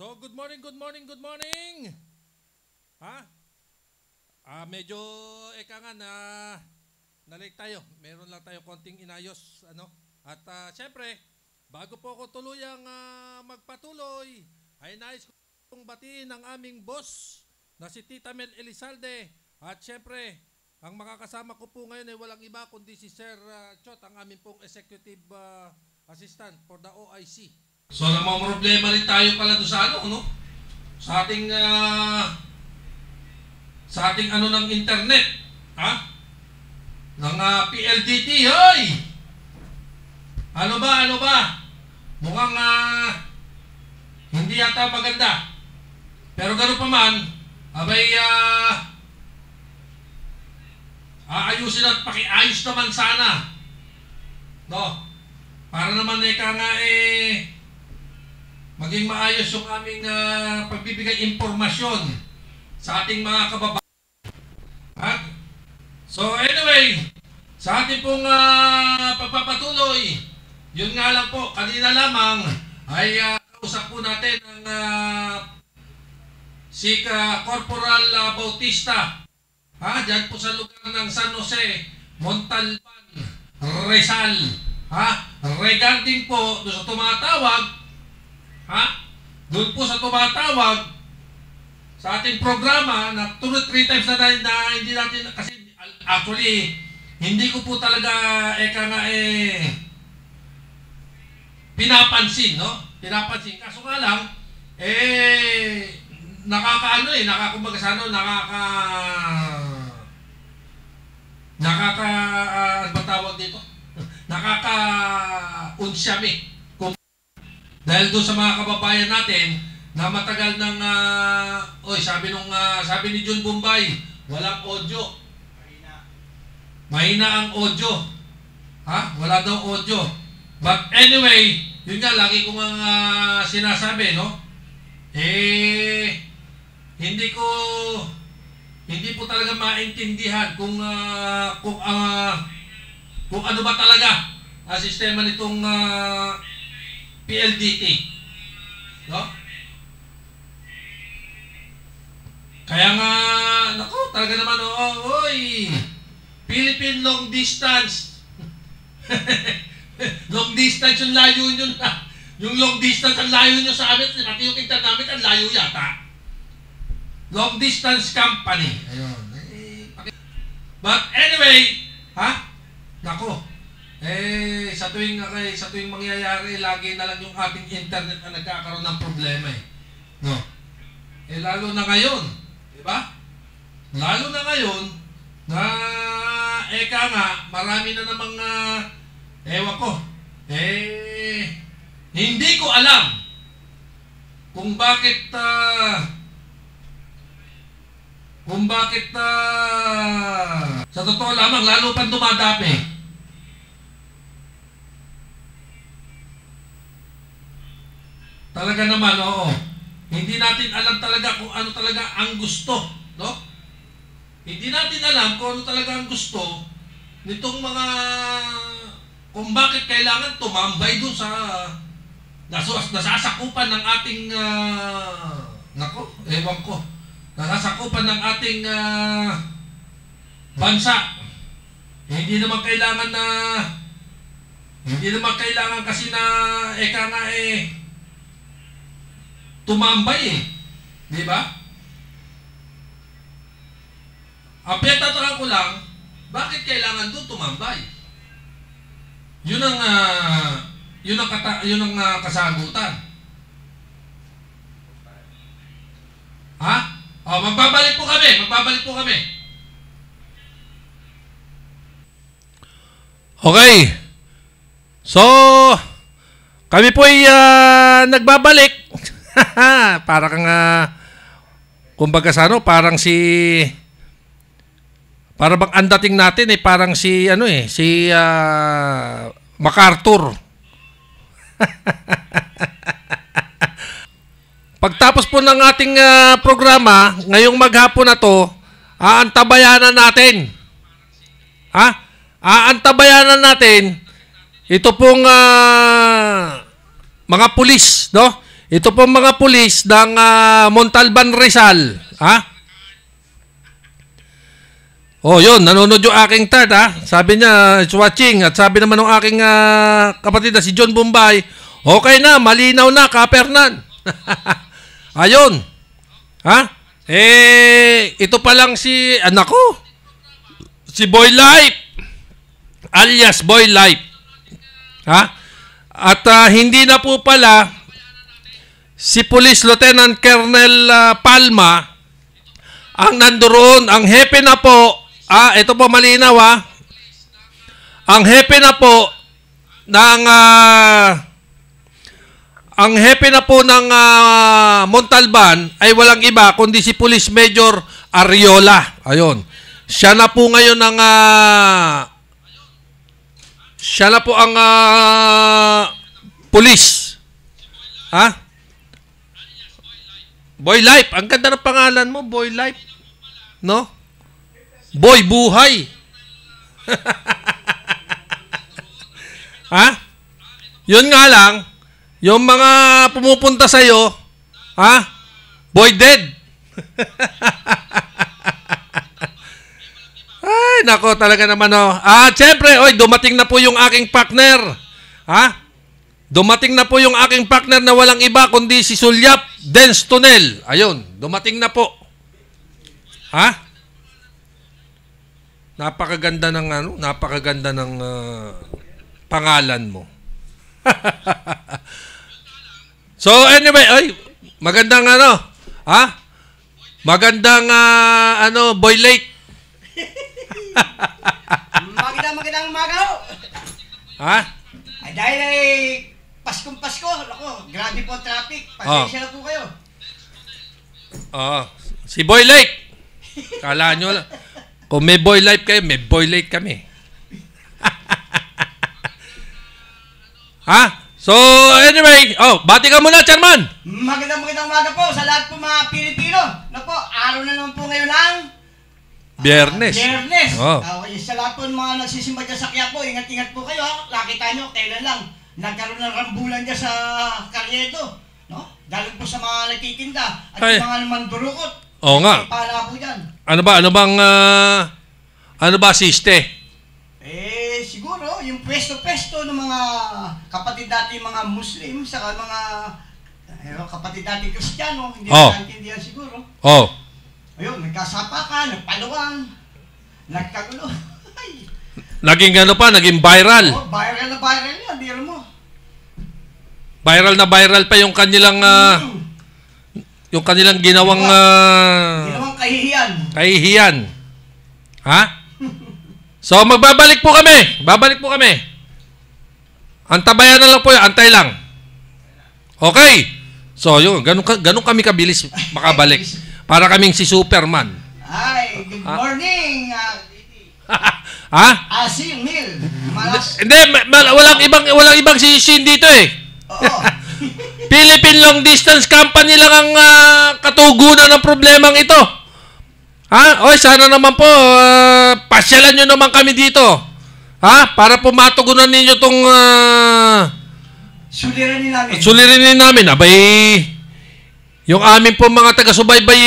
So, good morning, good morning, good morning! Ha? Ah, medyo, eka nga na, nalik tayo. Meron lang tayo konting inayos, ano? At uh, syempre, bago po ako tuluyang uh, magpatuloy, ay nais kong batiin ang aming boss na si Tita Mel Elizalde. At syempre, ang makakasama ko po ngayon ay walang iba kundi si Sir uh, Chot, ang aming pong executive uh, assistant for the OIC. So, problema rin tayo pala doon sa ano, ano? Sa ating, uh, sa ating ano ng internet, ha? Ng uh, ah, PLDT, hoy! Ano ba, ano ba? Mukhang, uh, hindi yata maganda. Pero gano'n pa man, abay, uh, aayusin at pakiayos naman sana. No? Para naman eh, ka nga eh, maging maayos yung aming uh, pagbibigay impormasyon sa ating mga kababayan. Ha? so anyway, sa ating pong uh, pagpapatuloy, yun nga lang po, kanina lamang ay uh, kausap po natin ang uh, si uh, Corporal uh, Bautista ha, dyan po sa lugar ng San Jose, Montalban, Rizal. Ha? Regarding po doon sa tumatawag Ha? Doon po sa tumatawag sa ating programa na 2 to 3 times na, na, na hindi natin, kasi actually, hindi ko po talaga, eka nga eh, pinapansin, no? Pinapansin. Kaso nga lang, eh, nakakaano eh, nakakumbaga sa ano, nakaka, nakaka, ah, ano ba tawag dito? nakaka, unsyami. Eh dahil doon sa mga kababayan natin na matagal nang uh, oy sabi nung uh, sabi ni John Bombay, walang audio. Mahina Mahina ang audio. Ha? Wala daw audio. But anyway, yun nga lagi kong uh, ah, sinasabi, no? Eh hindi ko hindi po talaga maintindihan kung uh, kung uh, kung ano ba talaga ang sistema nitong uh, PLDT. No? Kaya nga, naku, talaga naman, oo, oh, oy, Philippine long distance. long distance yung layo yun. Yung long distance ang layo nyo sa amin, pati yung kita namin, ang layo yata. Long distance company. Ayun. Eh, But anyway, ha? Nako, eh, sa tuwing, okay, sa tuwing mangyayari, lagi na lang yung ating internet ang na nagkakaroon ng problema eh. No? Eh, lalo na ngayon. Di ba? Lalo na ngayon, na eka nga, marami na namang uh, ewan ko. Eh, hindi ko alam kung bakit uh, kung bakit uh, sa totoo lamang lalo pang dumadapi. Eh. Talaga naman, oo. Hindi natin alam talaga kung ano talaga ang gusto, no? Hindi natin alam kung ano talaga ang gusto nitong mga kung bakit kailangan tumambay doon sa nasas, nasasakupan ng ating uh, nako, ewan ko. Nasasakupan ng ating uh, bansa. Hindi naman kailangan na hindi naman kailangan kasi na eka nga eh tumambay eh. Di ba? Ang pinatatakan ko lang, bakit kailangan doon tumambay? Yun ang uh, yun ang kata, yun ang uh, kasagutan. Ha? O, oh, magbabalik po kami, magbabalik po kami. Okay. So, kami po ay uh, nagbabalik para kang uh, kumbaga sa ano, parang si para bang andating natin eh parang si ano eh si uh, MacArthur. Pagtapos po ng ating uh, programa, ngayong maghapon na to, aantabayanan natin. Ha? Aantabayanan natin ito pong uh, mga pulis, no? Ito po mga pulis ng uh, Montalban Rizal. Ha? Oh, yun. Nanonood yung aking tart, ha? Sabi niya, it's watching. At sabi naman ng aking uh, kapatid na si John Bombay, okay na, malinaw na, kapernan. Ayun. Ha? Eh, ito pa lang si, anak ah, ko, si Boy Life, alias Boy Life. Ha? At uh, hindi na po pala si Police Lieutenant Colonel uh, Palma ang nandoon, ang hepe na po, ah, ito po malinaw ah, ang hepe na po ng uh, ang hepe na po ng uh, Montalban ay walang iba kundi si Police Major Ariola. Ayun. Siya na po ngayon ang uh, siya na po ang uh, police. Ha? Huh? Boy Life. Ang ganda ng pangalan mo, Boy Life. No? Boy Buhay. ha? Yun nga lang, yung mga pumupunta sa iyo, ha? Boy Dead. Ay, nako talaga naman oh. Ah, syempre, oy, dumating na po yung aking partner. Ha? Dumating na po yung aking partner na walang iba kundi si Sulyap Dense Tunnel. Ayun, dumating na po. Ha? Napakaganda ng ano, napakaganda ng uh, pangalan mo. so anyway, ay magandang ano, ha? Magandang uh, ano, Boy Lake. magandang magandang umaga. Ha? Ay, dahil ay Paskong Pasko, ako, grabe po traffic. Ah. Pasensya na po kayo. Oo. Ah, si Boy Lake. Kala nyo lang. Kung may Boy Life kayo, may Boy Lake kami. ha? So, anyway, oh, bati ka muna, Chairman. Magandang magandang umaga po sa lahat po mga Pilipino. Na po, araw na naman po ngayon lang. Biyernes. Uh, Biyernes. Oh. Uh, sa lahat po mga nagsisimba dyan sa Quiapo, ingat-ingat po kayo. Ha? Laki tayo, kailan lang nagkaroon ng rambulan niya sa Karyedo. No? Dahil po sa mga nagtitinda at Ay. mga mandurukot. Oo nga. Pala po dyan. Ano ba? Ano bang... Uh, ano ba siste? Eh, siguro, yung pwesto-pwesto ng mga kapatid dati mga Muslim sa mga eh, kapatid dati Kristiyano, hindi oh. nakaintindihan siguro. Oo. Oh. Ayun, nagkasapakan, nagpaluwang, nagkagulo. Naging ano pa, naging viral. Oh, viral na viral yan, biro mo. Viral na viral pa yung kanilang uh, yung kanilang ginawang uh, ginawang kahihiyan. Kahihiyan. Ha? So magbabalik po kami. Babalik po kami. Antabayan na lang po antay lang. Okay. So, yun, ganun, ganun kami kabilis makabalik. Para kaming si Superman. Hi, good morning. Ah, ha? Asing Mil. Hindi, walang ibang walang ibang si Shin dito eh. Oo. Philippine Long Distance Company lang ang uh, katugunan ng problemang ito. Ha? Oy, sana naman po, uh, pasyalan nyo naman kami dito. Ha? Para po matugunan ninyo tong Uh, ah, Suliranin namin. Suliranin namin. Abay, yung amin po mga taga-subaybay,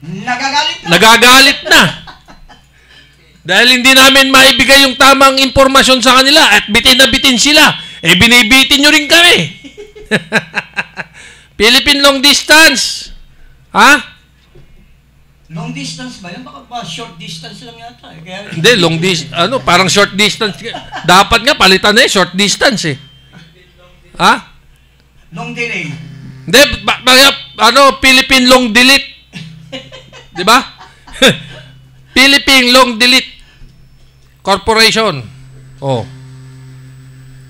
nagagalit na. Nagagalit na. Dahil hindi namin maibigay yung tamang impormasyon sa kanila at bitin na bitin sila. Eh, binibitin nyo rin kami. Philippine long distance. Ha? Long distance ba? Yan baka ba short distance lang yata. Eh. Kaya... Hindi, long distance. Ano, parang short distance. Dapat nga, palitan na eh, short distance eh. Ha? Long delay. Hindi, ba, ba, ano, Philippine long delete. Di ba? Philippine long delete corporation. Oh.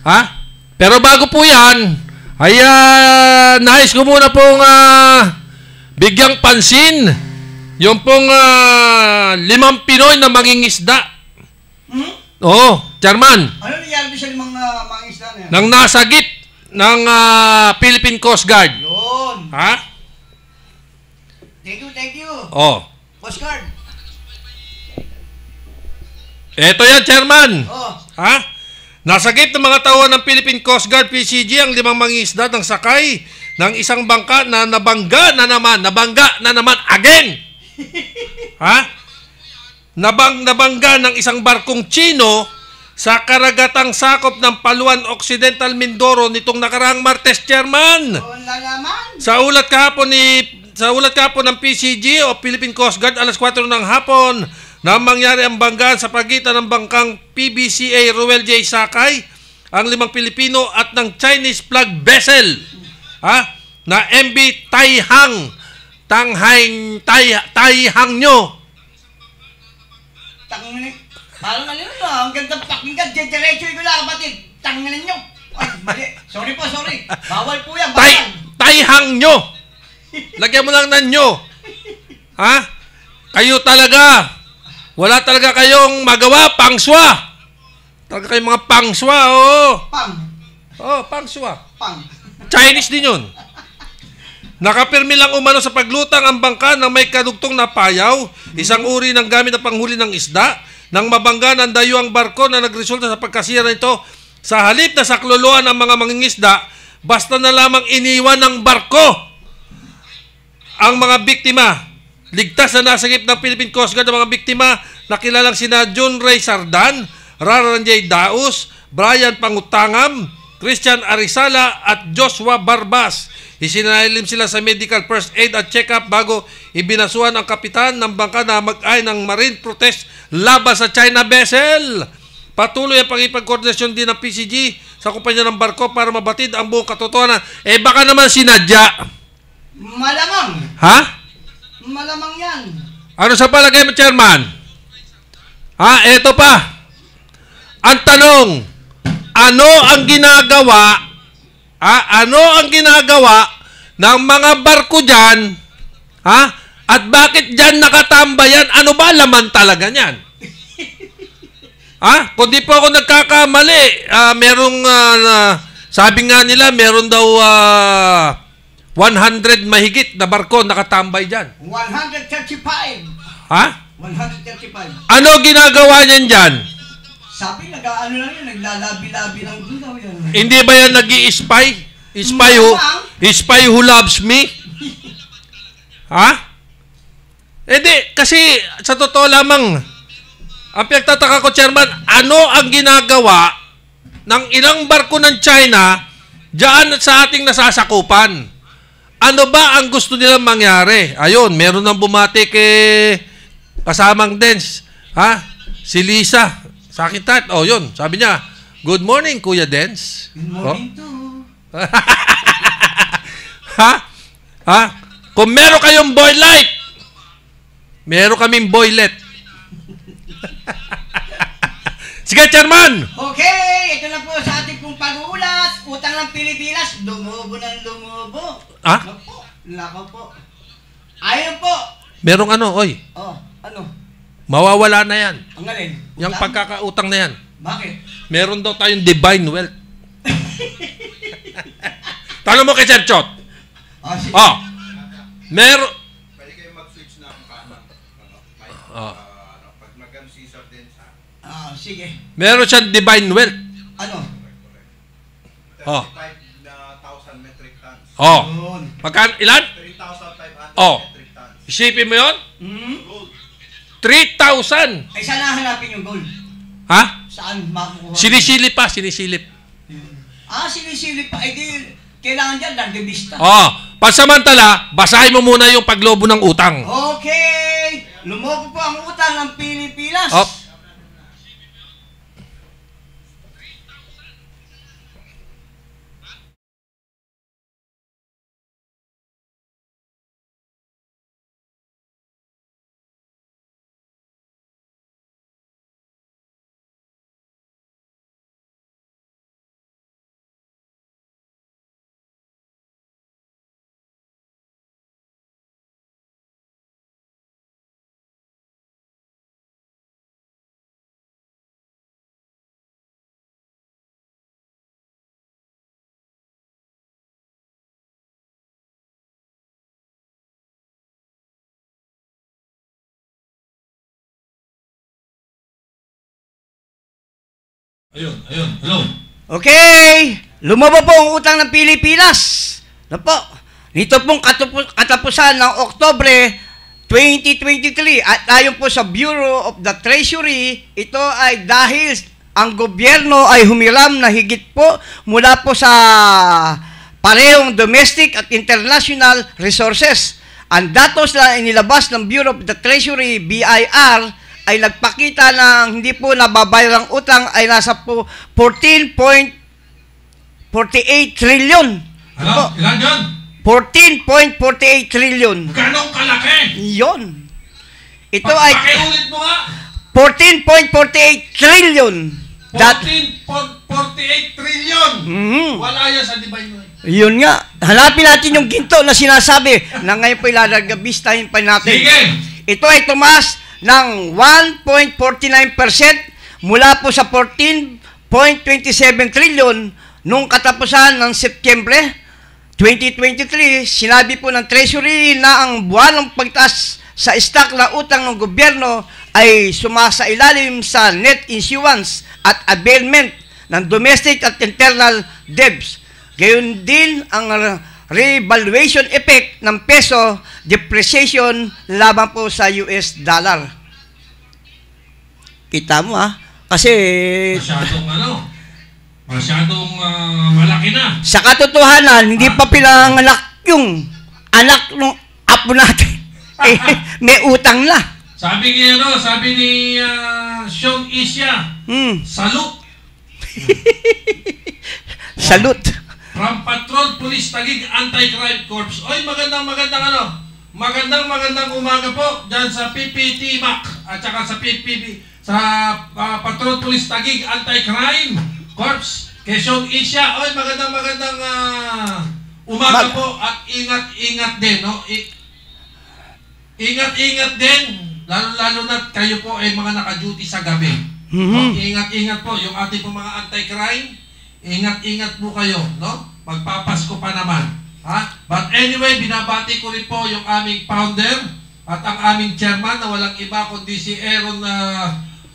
Ha? Pero bago po yan, ay uh, nais ko muna pong uh, bigyang pansin yung pong uh, limang Pinoy na mangingisda. Hmm? Oo, Chairman. Ano nangyari sa limang uh, mangingisda na yan? Nang nasagit ng uh, Philippine Coast Guard. Yun. Ha? Thank you, thank you. Oh. Coast Guard. Ito yan, Chairman. Oh. Ha? Nasagip ng mga tauhan ng Philippine Coast Guard PCG ang limang mangisda ng sakay ng isang bangka na nabangga na naman, nabangga na naman again. ha? Nabang nabangga ng isang barkong Chino sa karagatang sakop ng Paluan Occidental Mindoro nitong nakaraang Martes Chairman. Sa ulat kahapon ni sa ulat kahapon ng PCG o Philippine Coast Guard alas 4 ng hapon, na mangyari ang bangga sa pagitan ng bangkang PBCA Ruel J. Sakay, ang limang Pilipino at ng Chinese flag vessel ha, na MB Taihang Tanghang Tai Taihang nyo. Tanghang Parang ano yun, ang ganda pakinggan, dediretso ko lang kapatid. Tanghang nyo. Ay, Sorry po, sorry. Bawal po yan, bawal. taihang nyo. Lagyan mo lang ng nyo. Ha? Kayo talaga. Wala talaga kayong magawa, pangswa. Talaga kayong mga pangswa, oh. Pang. Oh, pangswa. Pang. Chinese din yun. Nakapirmi lang umano sa paglutang ang bangka ng may kadugtong na payaw, isang mm-hmm. uri ng gamit na panghuli ng isda, nang mabangga ng dayo barko na nagresulta sa pagkasira nito, sa halip na sakluluan ang mga mangingisda, basta na lamang iniwan ng barko ang mga biktima Ligtas na nasagip ng Philippine Coast Guard ang mga biktima na kilalang sina John Ray Sardan, Raran Daos, Daus, Brian Pangutangam, Christian Arisala at Joshua Barbas. Isinailim sila sa medical first aid at check-up bago ibinasuhan ang kapitan ng bangka na mag-ay ng marine protest laban sa China vessel. Patuloy ang pangipag-coordinasyon din ng PCG sa kumpanya ng barko para mabatid ang buong katotohanan. Eh baka naman sinadya. Malamang. Ha? Malamang yan. Ano sa palagay mo, Chairman? Ha, eto pa. Ang tanong, ano ang ginagawa, ha, ano ang ginagawa ng mga barko dyan, ha, at bakit dyan nakatambay yan? Ano ba laman talaga niyan? ha? Kung di po ako nagkakamali, uh, merong, uh, sabi nga nila, meron daw, uh, 100 mahigit na barko nakatambay dyan. 135. Ha? 135. Ano ginagawa niyan dyan? Sabi, nag-ano lang yan, naglalabi-labi lang din daw yan. Hindi ba yan nag spy Spy who, spy who loves me? ha? Eh di, kasi sa totoo lamang, ang pinagtataka ko, Chairman, ano ang ginagawa ng ilang barko ng China diyan sa ating nasasakupan? Ano ba ang gusto nilang mangyari? Ayun, meron nang bumati kay kasamang Dens. Ha? Si Lisa. Sa akin tat. Oh, yun. Sabi niya, Good morning, Kuya Dens. Good oh. morning oh? to. ha? Ha? Kung meron kayong boy light, meron kaming boylet. Sige, chairman! Okay, ito na po sa ating pong pag Utang ng Pilipinas, lumubo ng lumubo. Ha? Lakaw po. Lakaw po. Ayun po. Merong ano, oy. Oh, ano? Mawawala na yan. Ang alin? Yung pagkakautang na yan. Bakit? Meron daw tayong divine wealth. Tanong mo kay Sir Chot. Ah, oh. Meron. Pwede kayo mag-switch ng kanang. Ano, mic, Ah. pag mag-MC ah, ano, din siya. Ah, sige. Meron siyang divine wealth. Ano? Oh. Oh. Magkano? Ilan? 3,500 oh. metric tons. Isipin mo yun? Mm-hmm. 3,000. Ay, saan hahanapin yung gold? Ha? Saan makukuha? Sinisilip pa, sinisilip. Ah, sinisilip pa. Eh, di, kailangan dyan, landivista. Oh. Pansamantala, basahin mo muna yung paglobo ng utang. Okay. Lumoko po ang utang ng Pilipinas. Oh. Ayun, ayun. Hello. Okay. Lumaba po ang utang ng Pilipinas. Na ano po. Nito pong katapusan ng Oktobre 2023 at ayon po sa Bureau of the Treasury, ito ay dahil ang gobyerno ay humiram na higit po mula po sa parehong domestic at international resources. Ang datos na inilabas ng Bureau of the Treasury, BIR, ay nagpakita na hindi po ang utang ay nasa po 14.48 trillion. Ano? Po, Ilan yun? 14.48 trillion. Ganong kalaki? Yun. Ito pa- ay... Pakiulit mo nga. 14.48 trillion. 14.48 trillion. Mm-hmm. Wala yan sa divine mo. Yun nga. Hanapin natin yung ginto na sinasabi na ngayon po ilalagabistahin pa natin. Sige. Ito ay tumaas ng 1.49% mula po sa 14.27 trilyon nung katapusan ng Setyembre 2023. Sinabi po ng Treasury na ang buwanang pagtaas sa stock na utang ng gobyerno ay sumasailalim sa net issuance at availment ng domestic at internal debts. Gayon din ang revaluation effect ng peso depreciation laban po sa US dollar. Kita mo ha? Ah, kasi... Masyadong ano? Masyadong uh, malaki na. Sa katotohanan, hindi ah. pa pinanganak yung anak ng apo natin. eh, may utang na. Sabi ni ano, sabi ni uh, Sean Isya, hmm. salute. salute from Patrol Police Tagig Anti-Crime Corps. Oy, magandang magandang ano? Magandang magandang umaga po diyan sa PPT MAC at saka sa PPB sa uh, Patrol Police Tagig Anti-Crime Corps Quezon Asia. Oy, magandang magandang uh, umaga Mag po at ingat-ingat din, no? Ingat-ingat din lalo-lalo na kayo po ay mga naka-duty sa gabi. Mm-hmm. Ingat-ingat po yung ating po mga anti-crime Ingat-ingat po kayo, no? Magpapasko pa naman. Ha? But anyway, binabati ko rin po yung aming founder at ang aming chairman na walang iba kundi si Aaron uh, ah,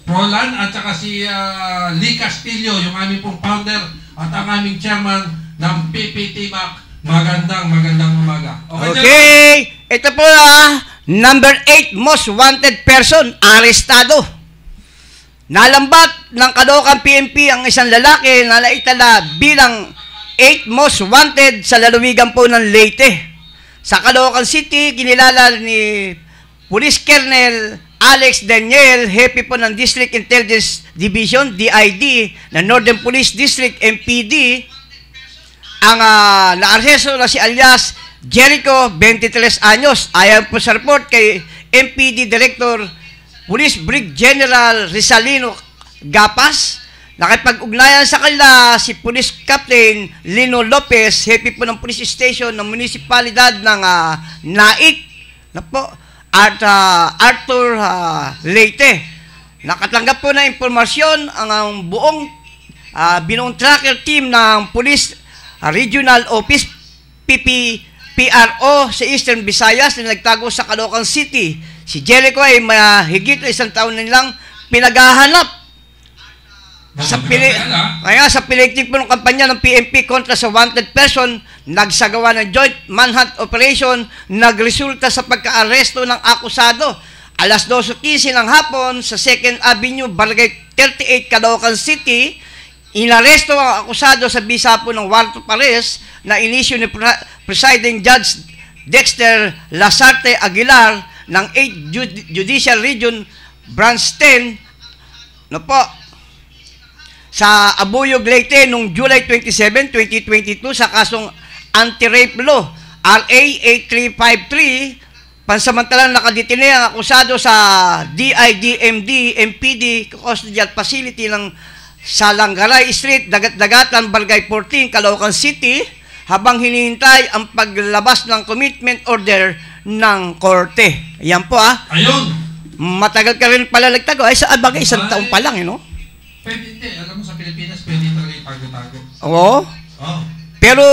Prolan at saka si uh, Lee Castillo, yung aming pong founder at ang aming chairman ng PPT MAC. Magandang, magandang umaga. Okay, okay. ito po ah, number 8 most wanted person, arestado. Nalambat ng Caloocan PNP ang isang lalaki na naitala bilang 8 most wanted sa lalawigan po ng Leyte. Sa Caloocan City, kinilala ni Police Colonel Alex Daniel, happy po ng District Intelligence Division, DID, ng Northern Police District, MPD, ang uh, ah, naarseso na si alias Jericho, 23 anyos. Ayon po sa report kay MPD Director Police Brig General Rizalino Gapas. Nakipag-ugnayan sa kanila si Police Captain Lino Lopez, hepe po ng police station ng munisipalidad ng uh, Naik na ano po, at uh, Arthur uh, Leyte. Nakatanggap po na impormasyon ang, ang buong uh, binuong tracker team ng Police Regional Office PP sa Eastern Visayas na nagtago sa Caloocan City Si Jericho ay mahigit isang taon na nilang pinaghahanap sa pili kaya sa piliting po ng kampanya ng PMP kontra sa wanted person, nagsagawa ng joint manhunt operation, nagresulta sa pagkaaresto ng akusado. Alas 12.15 ng hapon sa 2nd Avenue, Barangay 38, Caloocan City, inaresto ang akusado sa bisapo ng Warto Pares na inisyo ni Presiding Judge Dexter Lasarte Aguilar ng 8 Judicial Region Branch 10 no po sa Abuyog Leyte noong July 27, 2022 sa kasong anti-rape law RA 8353 pansamantalang nakadetine ang akusado sa DIDMD MPD Custodial Facility ng sa Street, Dagat-Dagatan, Barangay 14, Caloocan City habang hinihintay ang paglabas ng commitment order ng korte. Ayan po ah. Ayun. Matagal ka rin pala nagtago. Ay, sa ah, bagay, isang taon pa lang, eh, no? Pwede hindi. Alam mo, sa Pilipinas, pwede talaga yung tago-tago. Oo. Oh. Pero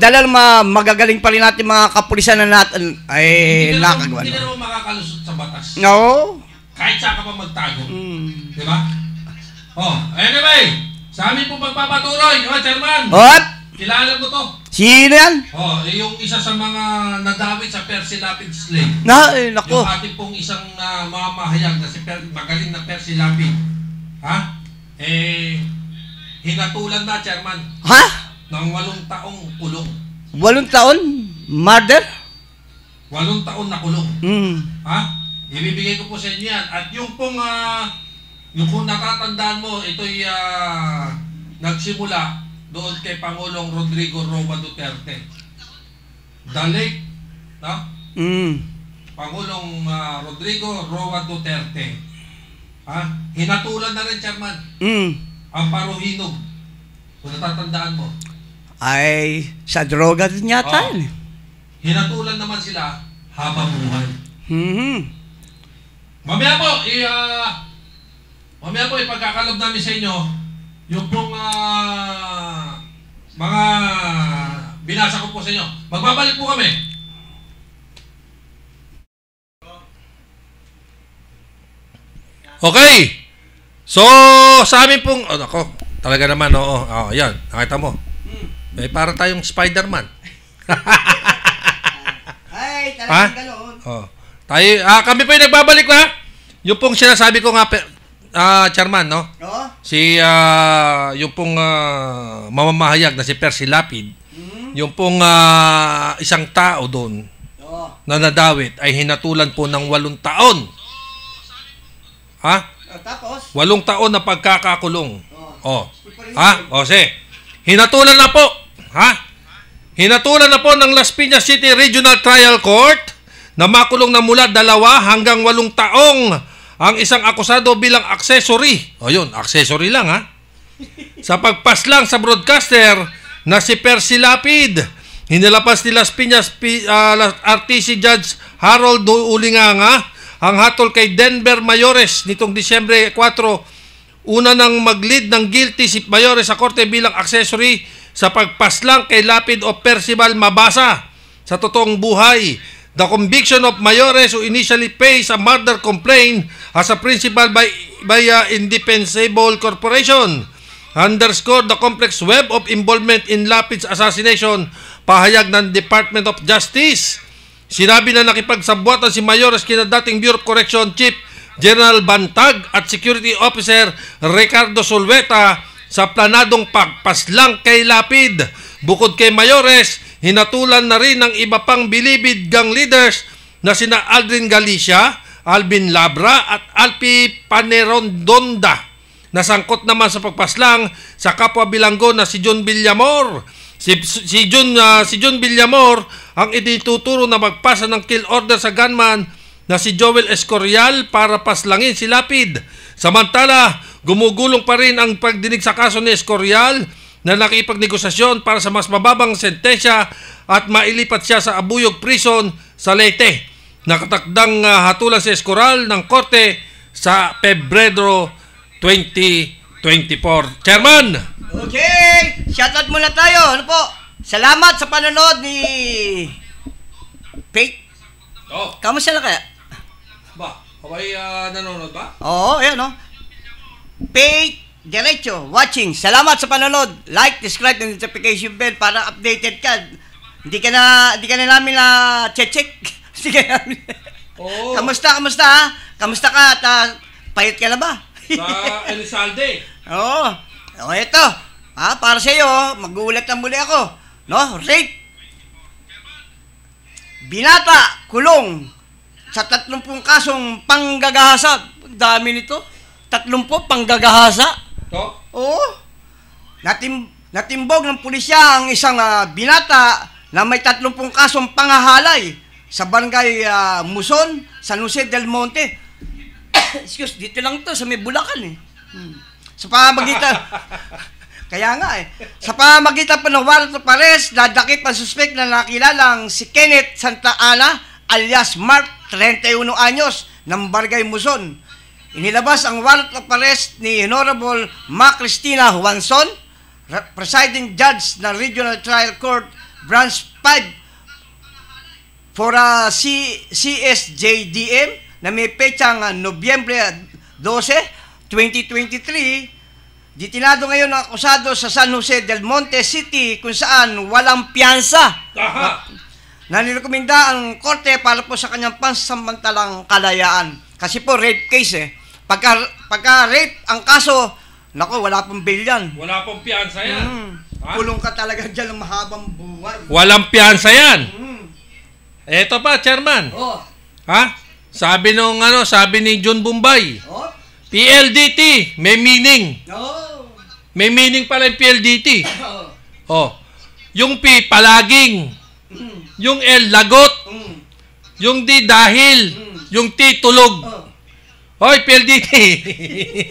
dahil ma magagaling pa rin natin mga kapulisan na natin ay hindi na nakagawa. Eh, hindi na ano. naman makakalusot sa batas. No. Kahit saan ka pa magtago. Mm. Di ba? Oh, anyway, sa amin po pagpapatuloy, oh, chairman. What? Kilala mo to. Sino yan? Oh, eh, yung isa sa mga nadawit sa Percy Lapid Slave. Na, eh, nako. Yung ating pong isang uh, ah, mamahayag na si per, magaling na Percy Lapid. Ha? Eh, hinatulan na, chairman. Ha? Nang walong taong kulong. Walong taon? Murder? Walong taon na kulong. Mm. Ha? Ibibigay ko po sa inyo yan. At yung pong, uh, yung kung natatandaan mo, ito'y uh, nagsimula doon kay Pangulong Rodrigo Roma Duterte. The late, no? Mm. Pangulong uh, Rodrigo Roma Duterte. Ha? Hinatulan na rin, Chairman. Mm. Ang paruhinog. Kung natatandaan mo. Ay, sa droga din yata. Oh. Eh. Hinatulan naman sila habang buhay. Mm-hmm. Mamaya po, i- uh, mamaya po ipagkakalob namin sa inyo yung pong uh, mga binasa ko po sa inyo. Magbabalik po kami. Okay. So, sa amin pong, oh, ako, talaga naman, oo, oh, oh, yan, nakita mo. May para tayong Spider-Man. Ay, talagang ganoon. Oh. Tayo, ah, kami po yung nagbabalik ha. Yung pong sinasabi ko nga, ah, chairman, no? Oo. Si, ah, yung pong ah, mamamahayag na si Percy Lapid, mm-hmm. yung pong ah, isang tao doon Oo. na nadawit ay hinatulan po ng walong taon. Ha? Ah, tapos? Walong taon na pagkakakulong. Oh. Ha? O, oh, sige. Hinatulan na po. Ha? Hinatulan na po ng Las Piñas City Regional Trial Court na makulong na mula dalawa hanggang walong taong ang isang akusado bilang accessory. O yun, accessory lang ha. Sa pagpas lang sa broadcaster na si Percy Lapid, hinalapas ni Las Piñas P, uh, RTC Judge Harold Ulinganga ang hatol kay Denver Mayores nitong Disyembre 4. Una nang mag-lead ng guilty si Mayores sa korte bilang accessory sa pagpas lang kay Lapid o Percival Mabasa sa totoong buhay The conviction of Mayores who initially faced a murder complaint as a principal by, by a indefensible corporation underscored the complex web of involvement in Lapid's assassination, pahayag ng Department of Justice. Sinabi na nakipagsabwatan si Mayores kina dating Bureau of Correction Chief General Bantag at Security Officer Ricardo Solveta sa planadong pagpaslang kay Lapid. Bukod kay Mayores, Hinatulan na rin ng iba pang Bilibid gang leaders na sina Aldrin Galicia, Alvin Labra at Alpi Panerondonda. na sangkot naman sa pagpaslang sa kapwa bilanggo na si John Villamor. Si, si, John, uh, si John Villamor ang itinuturo na magpasa ng kill order sa gunman na si Joel Escorial para paslangin si Lapid. Samantala, gumugulong pa rin ang pagdinig sa kaso ni Escorial na nakipagnegosasyon para sa mas mababang sentensya at mailipat siya sa Abuyog Prison sa Leyte. Nakatakdang uh, hatulan si Escoral ng korte sa Pebrero 2024. Chairman! Okay! Shoutout muna tayo. Ano po? Salamat sa panonood ni Pete. Oh. Kamusta na kaya? Ba? Kaway uh, ah, nanonood ba? Oo, ayan o. Oh. No? Pate diretso, watching. Salamat sa panonood. Like, subscribe, and notification bell para updated ka. Hindi ka na, hindi ka na namin na check-check. Hindi ka namin. Oo. Kamusta, kamusta ha? Kamusta ka at uh, payat ka na ba? sa Elizalde. Oo. O oh, eto, ha, para sa iyo, magugulat na muli ako. No? Rape. Binata, kulong. Sa 30 kasong panggagahasa. Ang dami nito. 30 panggagahasa. To? Oo. Natim natimbog ng pulisya ang isang uh, binata na may 30 kasong pangahalay sa barangay uh, Muson, San Jose del Monte. Excuse, dito lang to sa may Bulacan eh. Hmm. Sa pamagitan Kaya nga eh. Sa pamagitan pa ng warrant of arrest, dadakip ang suspect na nakilalang si Kenneth Santa Ana alias Mark, 31 anyos, ng Barangay Muson inilabas ang warrant of arrest ni Honorable Ma Cristina Juanson, presiding judge ng Regional Trial Court Branch 5 for a ah, C CSJDM na may petsang uh, Nobyembre 12, 2023, ditinado ngayon ang akusado sa San Jose del Monte City kung saan walang piyansa. Aha. Na, na ang korte para po sa kanyang pansamantalang kalayaan. Kasi po, rape case eh. Pagka, pagka rape ang kaso, nako, wala pong bail yan. Wala pong piyansa yan. Mm. Ha? Kulong ka talaga dyan ng mahabang buwan. Walang piyansa yan. Mm. Eto pa, chairman. Oh. Ha? Sabi nung ano, sabi ni John Bombay. Oh. PLDT, may meaning. Oh. May meaning pala yung PLDT. Oh. oh. Yung P, palaging. Mm. Yung L, lagot. Mm. Yung D, dahil. Mm. Yung T, tulog. Oh. Hoy, PLDT!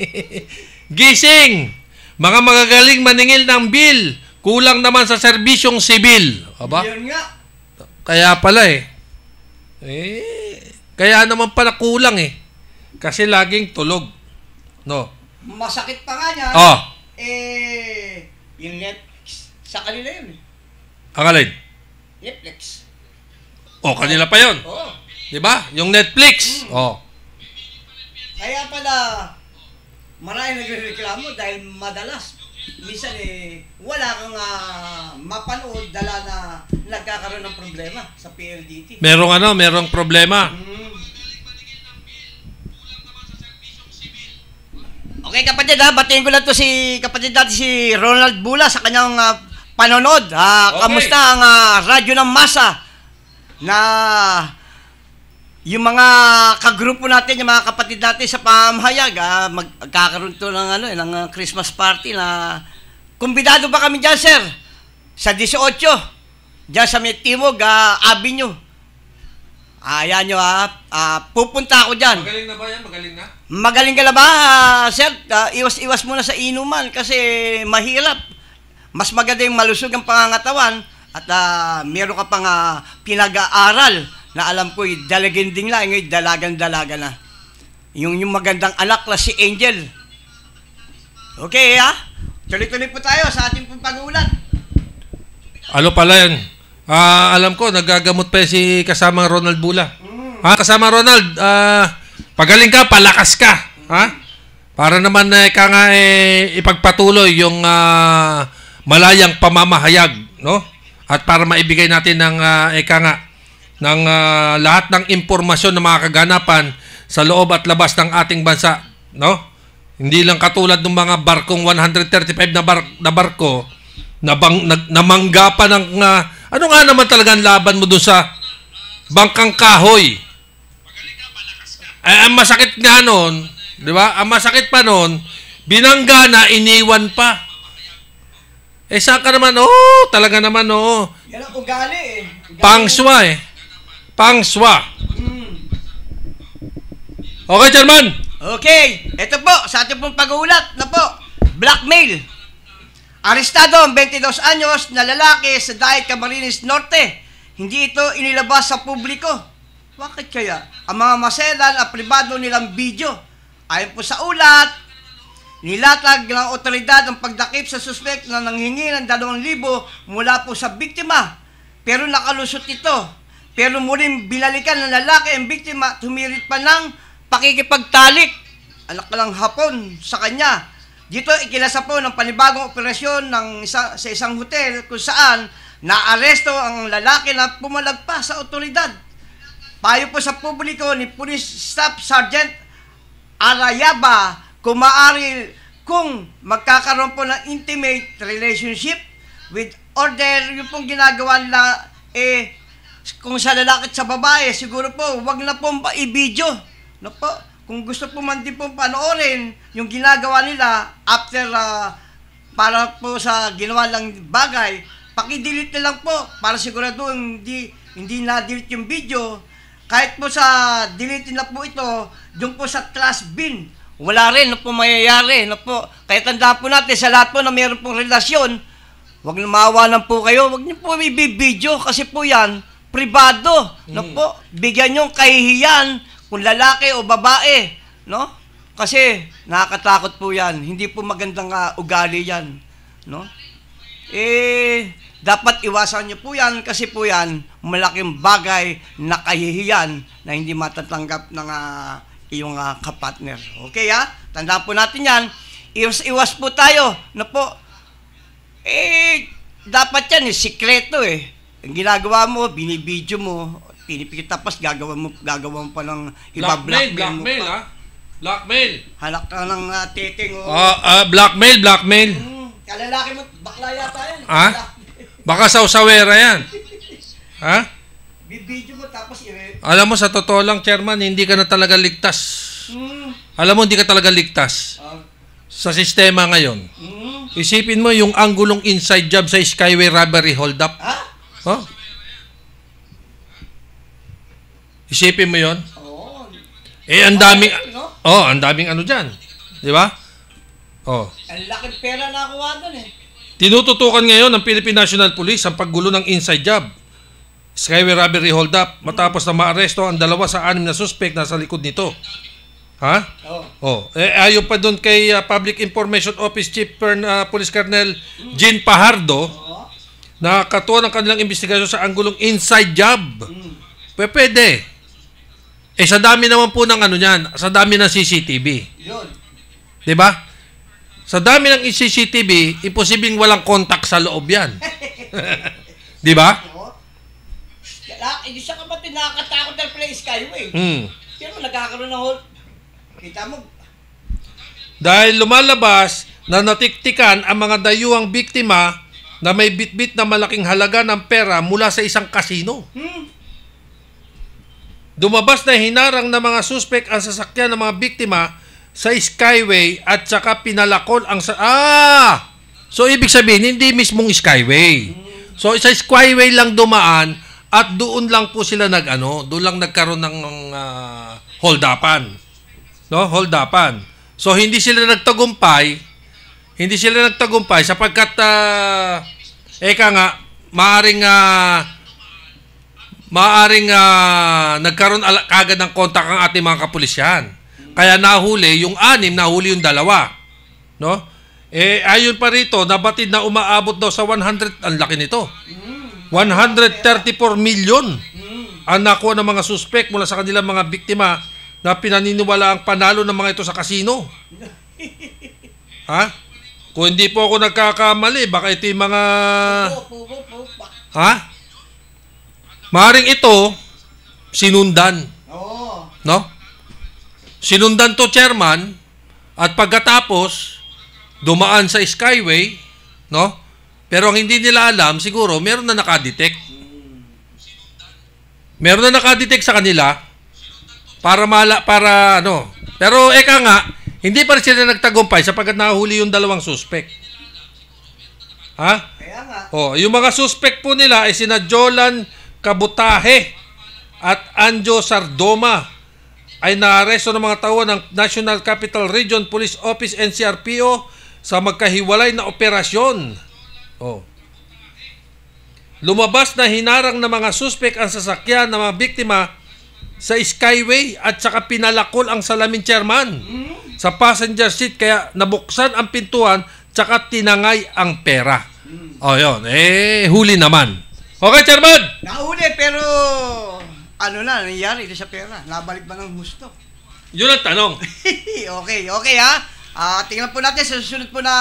Gising! Mga magagaling maningil ng bill, kulang naman sa serbisyong sibil. Aba? Yun nga. Kaya pala eh. Eh, kaya naman pala kulang eh. Kasi laging tulog. No? Masakit pa nga niya. Oh. Eh, yung Netflix, sa kanila yun eh. Ang alin? Netflix. Oh, kanila pa yun. Oo. Oh. Diba? Yung Netflix. Mm. Oh. Kaya pala, maraming nagreklamo dahil madalas, minsan eh, wala kang uh, mapanood dala na nagkakaroon ng problema sa PLDT. Merong ano, merong problema. Mm. Okay kapatid ha, batiin ko lang to si kapatid natin si Ronald Bula sa kanyang uh, panonood. Uh, okay. Kamusta ang uh, radyo ng masa na yung mga kagrupo natin, yung mga kapatid natin sa pamahayag, ah, magkakaroon to ng, ano, eh, ng ah, Christmas party na kumbinado ba kami dyan, sir? Sa 18, dyan sa may Timog, ah, Avenue. Ah, yan nyo, ah, ah, pupunta ako dyan. Magaling na ba yan? Magaling na? Magaling ka na ba, ah, sir? Ah, iwas-iwas muna sa inuman kasi mahirap. Mas maganda yung malusog ang pangangatawan at ah, meron ka pang ah, pinag-aaral na alam ko, eh, dalaginding lang, ngayon eh, dalagan-dalaga na. Yung, yung magandang anak na si Angel. Okay, ha? Tuloy-tuloy po tayo sa ating pag-uulat. Ano pala yan? Ah, alam ko, nagagamot pa si kasama Ronald Bula. Mm. Ha, ah, kasama Ronald, ah, pagaling ka, palakas ka. Ha? Para naman eh, ka nga eh, ipagpatuloy yung ah, malayang pamamahayag, no? At para maibigay natin ng uh, eka nga ng uh, lahat ng impormasyon na mga kaganapan sa loob at labas ng ating bansa, no? Hindi lang katulad ng mga barkong 135 na, bar, na barko na bang, na, namangga ng uh, ano nga naman talaga ang laban mo doon sa bangkang kahoy. Ay, eh, ang masakit nga noon, 'di ba? Ang masakit pa noon, binangga na iniwan pa. Eh saan ka naman? Oh, talaga naman oh. Yan ang ugali eh. Ugali. Pangswa eh. Pangswa. Okay, Chairman. Okay, ito po sa ating pong pag-uulat na po, blackmail. Arestado ang 22 anyos na lalaki sa Dahit Camarines Norte. Hindi ito inilabas sa publiko. Bakit kaya? Ang mga maselan at pribado nilang video. Ayon po sa ulat, nilatag ng otoridad ang pagdakip sa suspect na nanghingi ng 2,000 mula po sa biktima. Pero nakalusot ito pero muling binalikan ng lalaki ang biktima at pa ng pakikipagtalik. Anak lang hapon sa kanya. Dito ikilasa po ng panibagong operasyon ng isa, sa isang hotel kung saan naaresto ang lalaki na pumalagpas sa otoridad. Payo po sa publiko ni Police Staff Sergeant Arayaba kung maaari kung magkakaroon po ng intimate relationship with order yung pong ginagawa nila eh kung sa lalaki at sa babae, siguro po, wag na po i-video. No po? Kung gusto po man din po panoorin yung ginagawa nila after uh, para po sa ginawa lang bagay, paki-delete na lang po para sigurado hindi hindi na-delete yung video. Kahit po sa delete na po ito, yung po sa trash bin, wala rin no po mayayari. No po. Kaya tandaan po natin sa lahat po na mayroon pong relasyon, Huwag na maawanan po kayo, Huwag niyo po i-video kasi po yan, privado, mm. no po? Bigyan yung kahihiyan kung lalaki o babae, no? Kasi nakakatakot po 'yan. Hindi po magandang uh, ugali 'yan, no? Eh dapat iwasan niyo po 'yan kasi po 'yan malaking bagay na kahihiyan na hindi matatanggap ng uh, iyong uh, ah, kapartner. Okay ha? Tandaan po natin 'yan. Iwas-iwas po tayo, no po? Eh dapat 'yan eh, sikreto eh ang ginagawa mo, binibidyo mo, pinipikit tapos gagawa mo, gagawa mo pa ng iba blackmail, blackmail, ha? Blackmail. Halak ka ng uh, ah, titing. Oh. Uh, uh, blackmail, blackmail. Mm, kalalaki mo, bakla yata yan. Ha? Ah? Baka sausawera yan. ha? Bibidyo mo tapos i- Alam mo, sa totoo lang, chairman, hindi ka na talaga ligtas. Mm. Alam mo, hindi ka talaga ligtas. Uh. Sa sistema ngayon. Mm. Isipin mo yung angulong inside job sa Skyway Robbery Hold Up. Ha? Oh. Isipin mo yon. Oo. Eh, ang daming, oh, ang daming ano diyan. Di ba? Oh. Ang laking pera na kuha doon eh. Tinututukan ngayon ng Philippine National Police ang paggulo ng inside job. Skyway robbery hold up matapos na maaresto ang dalawa sa anim na suspect na sa likod nito. Ha? Oo. Oh. oh. Eh, ayon pa doon kay uh, Public Information Office Chief Pern, uh, Police Colonel Jean Pahardo, oh nakakatuwa ng kanilang investigasyon sa anggulong inside job. Mm. Pwede. Eh sa dami naman po ng ano niyan, sa dami ng CCTV. 'Di ba? Sa dami ng CCTV, imposibleng walang contact sa loob 'yan. 'Di diba? eh, ba? Hindi siya kapatid, nakakatakot ng place kayo eh. Mm. Kaya mo nagkakaroon ng whole... Kita mo. Dahil lumalabas na natiktikan ang mga dayuhang biktima na may bitbit na malaking halaga ng pera mula sa isang kasino. Hmm. Dumabas na hinarang ng mga suspek ang sasakyan ng mga biktima sa Skyway at saka pinalakol ang sa Ah! So ibig sabihin hindi mismong Skyway. So sa Skyway lang dumaan at doon lang po sila nagano, doon lang nagkaroon ng uh, ah, hold upan. No, hold upan. So hindi sila nagtagumpay hindi sila nagtagumpay sapagkat uh, eka nga maaring uh, maaring uh, nagkaroon agad ng kontak ang ating mga kapulisyan. Kaya nahuli yung anim, nahuli yung dalawa. No? Eh ayun pa rito, nabatid na umaabot daw sa 100, ang laki nito. 134 million ang nakuha ng mga suspek mula sa kanilang mga biktima na pinaniniwala ang panalo ng mga ito sa kasino. Ha? Kung hindi po ako nagkakamali, baka ito yung mga... Ha? Maring ito, sinundan. Oo. No? Sinundan to chairman at pagkatapos dumaan sa Skyway, no? Pero ang hindi nila alam, siguro meron na nakadetect. Meron na nakadetect sa kanila para mala, para ano. Pero eka nga, hindi pa rin sila nagtagumpay sapagkat nahuli yung dalawang suspek. Ha? Kaya nga. Oh, yung mga suspek po nila ay sina Jolan Kabutahe at Anjo Sardoma ay naaresto ng mga tao ng National Capital Region Police Office NCRPO sa magkahiwalay na operasyon. Oh. Lumabas na hinarang ng mga suspek ang sasakyan ng mga biktima sa Skyway at saka pinalakol ang salamin chairman mm-hmm. sa passenger seat kaya nabuksan ang pintuan tsaka tinangay ang pera. Mm. O oh, yun, eh huli naman. Okay, chairman? Nahuli pero ano na, nangyari na sa pera. Nabalik ba ng gusto? Yun ang tanong. okay, okay ha. Uh, tingnan po natin sa susunod po na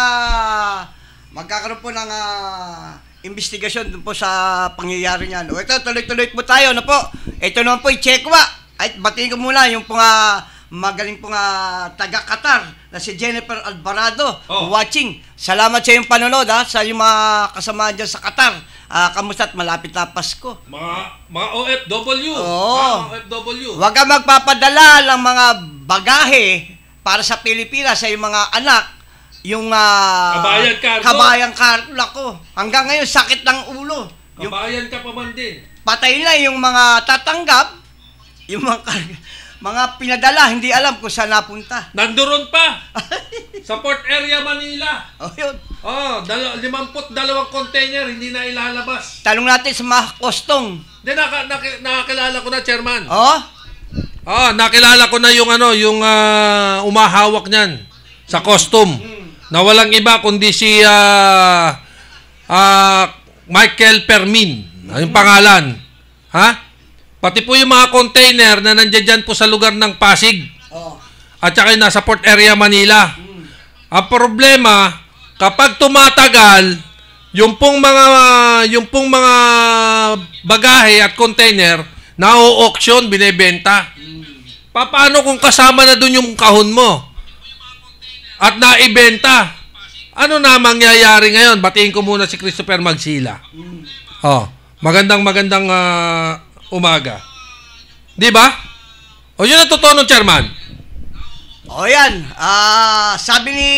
magkakaroon po ng uh, investigasyon dun po sa pangyayari niyan. O ito, tuloy-tuloy po tayo na ano po. Ito naman po, Chekwa. At batiin ko muna yung po nga ah, magaling po nga ah, taga Qatar na si Jennifer Alvarado oh. watching. Salamat sa yung panonood ha, ah, sa yung mga kasama dyan sa Qatar. Uh, kamusta at malapit na Pasko. Mga, mga OFW. Oo. Mga OFW. Huwag ka magpapadala ng mga bagahe para sa Pilipinas sa yung mga anak yung uh, kabayan card kabayan card ko. Hanggang ngayon sakit ng ulo. Yung, Kabayan ka pa man din. Patay na yung mga tatanggap, yung mga mga pinadala, hindi alam kung saan napunta. Nandoon pa. sa Port Area Manila. Oh, yun. Oh, dal- dalawang container hindi na ilalabas. Tanong natin sa mga kostong. Hindi naka, naka, nakakilala ko na chairman. Oh? Oh, nakilala ko na yung ano, yung uh, umahawak niyan sa costume. Hmm na walang iba kundi si uh, uh, Michael Permin. Yung pangalan. Ha? Pati po yung mga container na nandiyan dyan po sa lugar ng Pasig. Oh. At saka yung nasa Port Area Manila. Hmm. Ang problema, kapag tumatagal, yung pong mga yung pong mga bagahe at container na auction binebenta. Hmm. Paano kung kasama na doon yung kahon mo? at naibenta. Ano na mangyayari ngayon? Batiin ko muna si Christopher Magsila. Oh, magandang magandang uh, umaga. 'Di ba? O oh, yun ang totoo ng chairman. O oh, yan, uh, sabi ni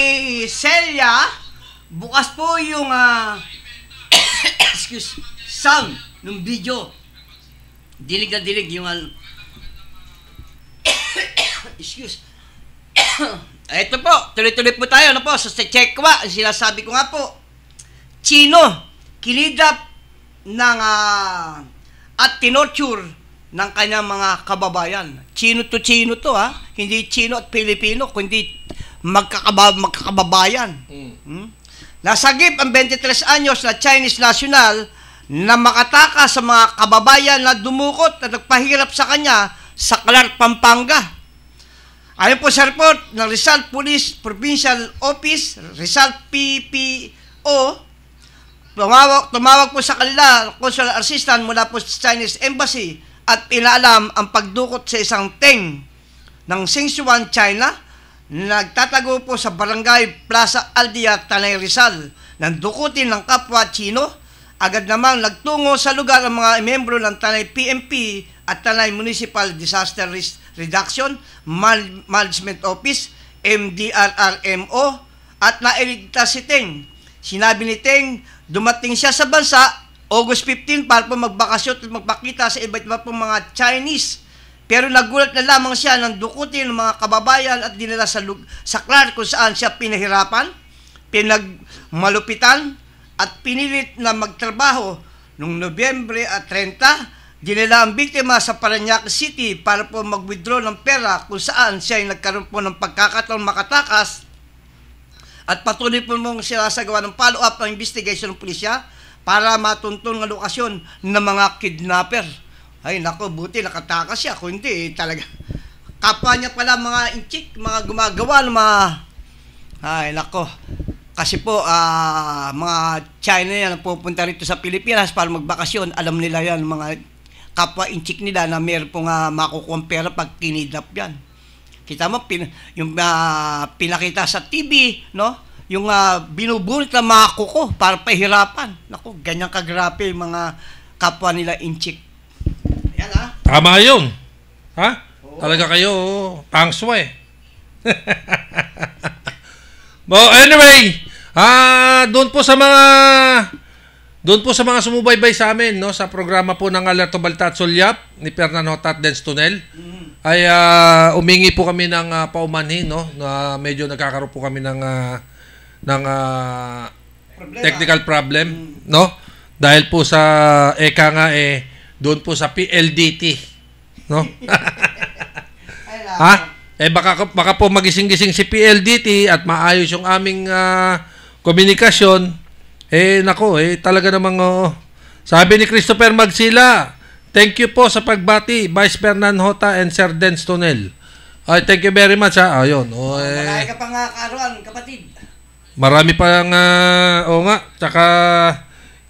Celia, bukas po yung uh, excuse, sound ng video. Dilig na dilig yung uh, excuse Ito po, tuloy-tuloy po tayo. Ano po, sa Chekwa, sinasabi ko nga po, Chino, kilidap ng uh, at tinorture ng kanyang mga kababayan. Chino to Chino to ha. Hindi Chino at Pilipino, kundi magkakaba, magkakababayan. Mm. Hmm? Nasagip ang 23 anyos na Chinese national na makataka sa mga kababayan na dumukot at nagpahirap sa kanya sa Clark, Pampanga Ayon po sa report ng Rizal Police Provincial Office, Rizal PPO, tumawag, tumawag po sa kanila consular assistant mula po sa Chinese Embassy at pinaalam ang pagdukot sa isang teng ng Sichuan, China na nagtatago po sa barangay Plaza Aldia, Tanay Rizal ng dukutin ng kapwa Chino. Agad namang nagtungo sa lugar ang mga miyembro ng Tanay PMP at Tanay Municipal Disaster Risk Reduction Management Office, MDRRMO, at nailigtas si Teng. Sinabi ni Teng, dumating siya sa bansa August 15 para po magbakasyon at magpakita sa iba't iba pong mga Chinese. Pero nagulat na lamang siya ng dukutin ng mga kababayan at dinala sa, sa Clark kung saan siya pinahirapan, pinagmalupitan, at pinilit na magtrabaho noong Nobyembre at 30 Dinala ang biktima sa Parañaque City para po mag-withdraw ng pera kung saan siya ay nagkaroon po ng pagkakataon makatakas at patuloy po mong sinasagawa ng follow-up ng investigation ng pulisya para matuntun ng lokasyon ng mga kidnapper. Ay nako, buti nakatakas siya. Kung hindi, eh, talaga. Kapwa niya pala mga inchik, mga gumagawa ng mga... Ay nako. Kasi po, uh, mga China yan pupunta rito sa Pilipinas para magbakasyon. Alam nila yan, mga kapwa inchik nila na meron pong uh, ah, makukuha pera pag kinidnap yan. Kita mo, pin, yung uh, pinakita sa TV, no? yung uh, binubunit na mga kuko para pahirapan. Naku, ganyan kagrabe yung mga kapwa nila inchik. Ayan ha. Tama yun. Ha? Oo. Talaga kayo, pangswa oh, eh. well, anyway, ah, doon po sa mga doon po sa mga sumubaybay sa amin no sa programa po ng Alerto Baltat Solyap ni Fernan Hotat Dens Tunel mm-hmm. ay uh, ah, umingi po kami ng uh, ah, paumanhin no na medyo nagkakaroon po kami ng uh, ng uh, technical problem mm. no dahil po sa eka nga eh doon po sa PLDT no ha eh baka baka po magising-gising si PLDT at maayos yung aming uh, komunikasyon eh, nako, eh, talaga namang, oh. Sabi ni Christopher Magsila, thank you po sa pagbati, Vice Fernan Hota and Sir Dens Tonel. Ay, thank you very much, ha. Ayun. Oh, eh. Marami ka pa nga karoon, kapatid. Marami pa nga, uh, nga, tsaka,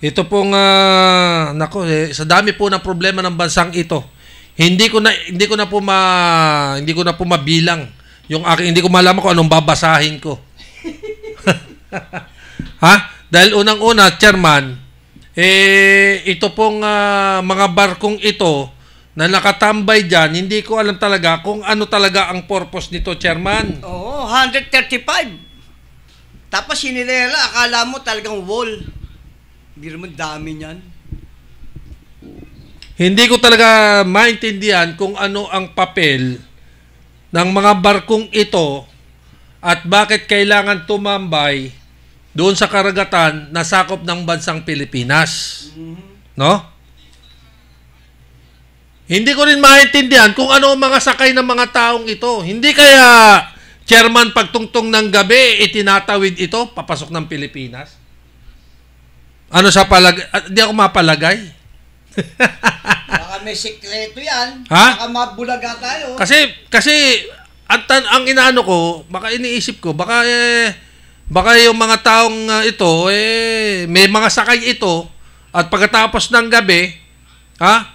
ito pong, uh, nako, eh, sa dami po ng problema ng bansang ito, hindi ko na hindi ko na po ma hindi ko na po mabilang yung akin hindi ko malaman kung anong babasahin ko. ha? Dahil unang-una, chairman, eh, ito pong uh, mga barkong ito na nakatambay dyan, hindi ko alam talaga kung ano talaga ang purpose nito, chairman. Oo, oh, 135. Tapos sinirela, akala mo talagang wall. Hindi naman dami niyan. Hindi ko talaga maintindihan kung ano ang papel ng mga barkong ito at bakit kailangan tumambay doon sa karagatan na sakop ng bansang Pilipinas. No? Hindi ko rin maintindihan kung ano ang mga sakay ng mga taong ito. Hindi kaya chairman pagtungtong ng gabi itinatawid ito papasok ng Pilipinas. Ano sa palag hindi ah, ako mapalagay. Baka may sikreto 'yan. Ha? Baka mabulaga tayo. Kasi kasi at ang, ang inaano ko, baka iniisip ko, baka eh, Baka yung mga taong uh, ito, eh, may mga sakay ito, at pagkatapos ng gabi, ha,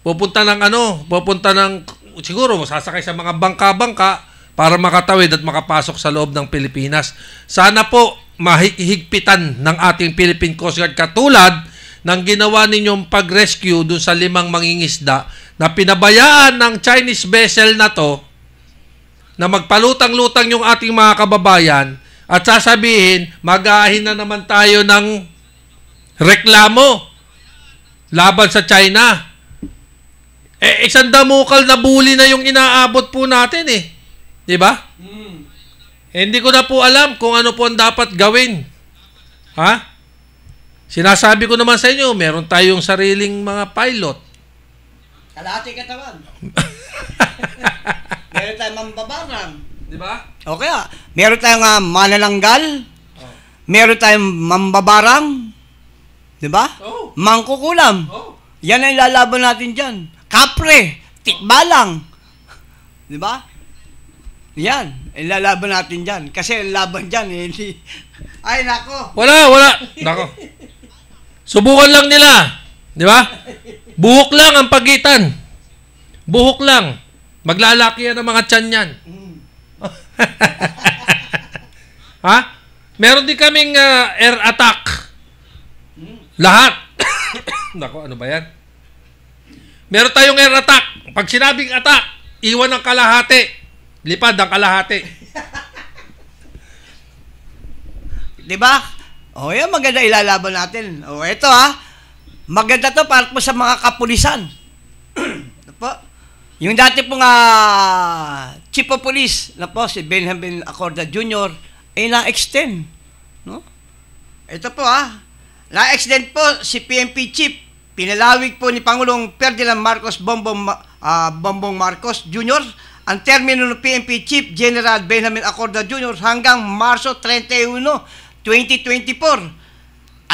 pupunta ng ano, pupunta ng, siguro, sasakay sa mga bangka-bangka para makatawid at makapasok sa loob ng Pilipinas. Sana po, mahigpitan ng ating Philippine Coast Guard katulad ng ginawa ninyong pag-rescue dun sa limang mangingisda na pinabayaan ng Chinese vessel na to na magpalutang-lutang yung ating mga kababayan at sasabihin, mag-aahin na naman tayo ng reklamo laban sa China. Eh, isang damukal na bully na yung inaabot po natin eh. Di ba? Mm. Eh, hindi ko na po alam kung ano po ang dapat gawin. Ha? Sinasabi ko naman sa inyo, meron tayong sariling mga pilot. Kalahati katawan. meron tayong mambabarang. Di ba? O kaya, ah. meron tayong uh, ah, manananggal, oh. meron tayong mambabarang, di ba? Oh. Mangkukulam. Oh. Yan ang lalaban natin dyan. Kapre, tikbalang. Di ba? Yan, ilalaban natin dyan. Kasi laban dyan, eh, hindi. Ay, nako. Wala, wala. Nako. Subukan lang nila. Di ba? Buhok lang ang pagitan. Buhok lang. Maglalaki yan ang mga tiyan yan. ha? Meron din kaming uh, air attack. Lahat. Nako, ano ba yan? Meron tayong air attack. Pag sinabing attack, iwan ang kalahati. Lipad ang kalahati. Di ba? O oh, yan, maganda ilalaban natin. O oh, eto ha, ah. maganda to para po sa mga kapulisan. Ano po? Yung dati pong uh, chief of police na po si Benjamin Acorda Jr. ay na-extend. No? Ito po ah, na-extend po si PMP chief. Pinalawig po ni Pangulong Ferdinand Marcos Bombong, uh, ah, Bombong Marcos Jr. ang termino ng PMP chief General Benjamin Acorda Jr. hanggang Marso 31, 2024.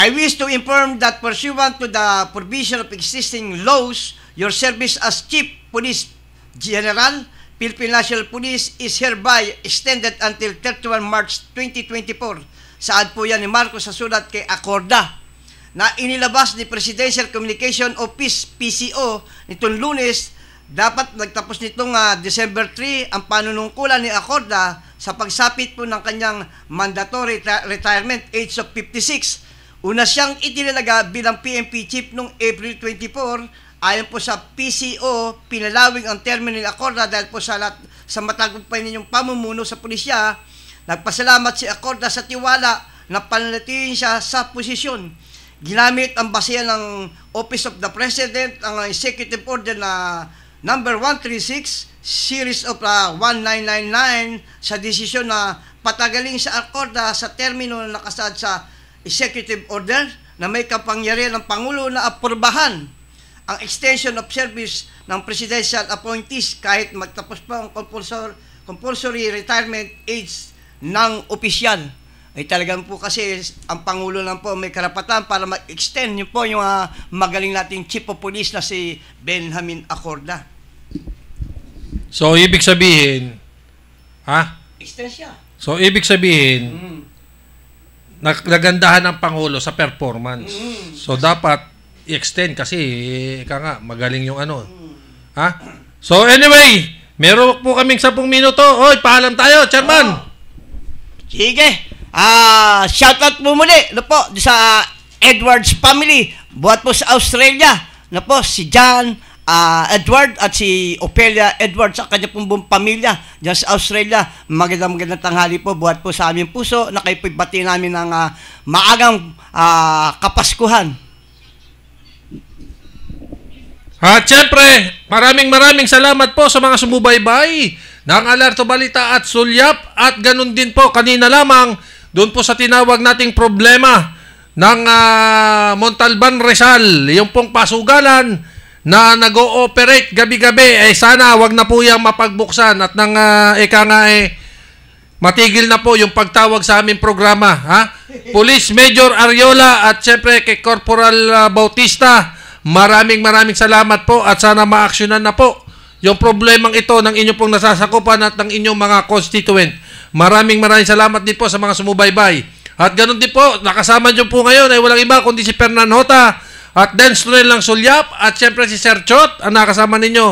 I wish to inform that pursuant to the provision of existing laws, your service as chief police General, Philippine National Police is hereby extended until 31 March 2024. Saad po yan ni Marcos sa sulat kay Acorda na inilabas ni Presidential Communication Office PCO nitong lunes dapat nagtapos nitong uh, December 3 ang panunungkulan ni Acorda sa pagsapit po ng kanyang mandatory retirement age of 56. Una siyang itinilaga bilang PMP chief noong April 24 Ayon po sa PCO, pinalawig ang terminal Acorda dahil po sa, lat, sa matagumpay ninyong pamumuno sa pulisya. Nagpasalamat si Acorda sa tiwala na panlatuin siya sa posisyon. Ginamit ang basehan ng Office of the President ang Executive Order na number 136 series of uh, ah, 1999 sa desisyon na patagaling sa Acorda sa termino na nakasaad sa Executive Order na may kapangyarihan ng Pangulo na aprobahan ang extension of service ng presidential appointees kahit magtapos pa ang compulsory, compulsory retirement age ng opisyal. Ay talagang po kasi ang Pangulo lang po may karapatan para mag-extend niyo po yung uh, magaling nating chief of police na si Benjamin Acorda. So, ibig sabihin, ha? Extend So, ibig sabihin, mm. nagandahan ng Pangulo sa performance. Mm. So, dapat i-extend kasi eh, ika nga, magaling yung ano. Ha? So anyway, meron po kaming 10 minuto. Hoy, paalam tayo, chairman. Oh. Sige. Ah, uh, shoutout ano po muli na po sa ah, Edwards family. Buhat po sa Australia na ano po si John uh, Edward at si Ophelia Edwards sa kanya pong buong pamilya dyan sa Australia. Magandang magandang tanghali po. Buhat po sa aming puso na kayo po namin ng uh, maagang uh, kapaskuhan. At syempre, maraming maraming salamat po sa mga sumubaybay ng Alerto Balita at Sulyap at ganun din po kanina lamang doon po sa tinawag nating problema ng uh, Montalban Rizal, yung pong pasugalan na nag-ooperate gabi-gabi, eh sana wag na po yung mapagbuksan at nang uh, ah, eka nga eh, matigil na po yung pagtawag sa aming programa. Ha? Police Major Ariola at syempre kay Corporal uh, Bautista Maraming maraming salamat po at sana maaksyonan na po yung problemang ito ng inyong pong nasasakupan at ng inyong mga constituent. Maraming maraming salamat din po sa mga sumubaybay. At ganun din po, nakasama nyo po ngayon ay walang iba kundi si Fernan Hota at Dennis Lunel Lang Sulyap at siyempre si Sir Chot ang nakasama ninyo.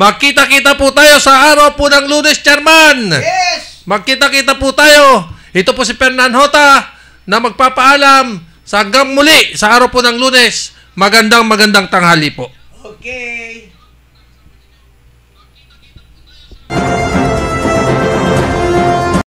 Magkita-kita po tayo sa araw po ng lunes, Chairman! Yes! Magkita-kita po tayo. Ito po si Fernan Hota na magpapaalam sa hanggang muli sa araw po ng lunes. Magandang magandang tanghali po. Okay.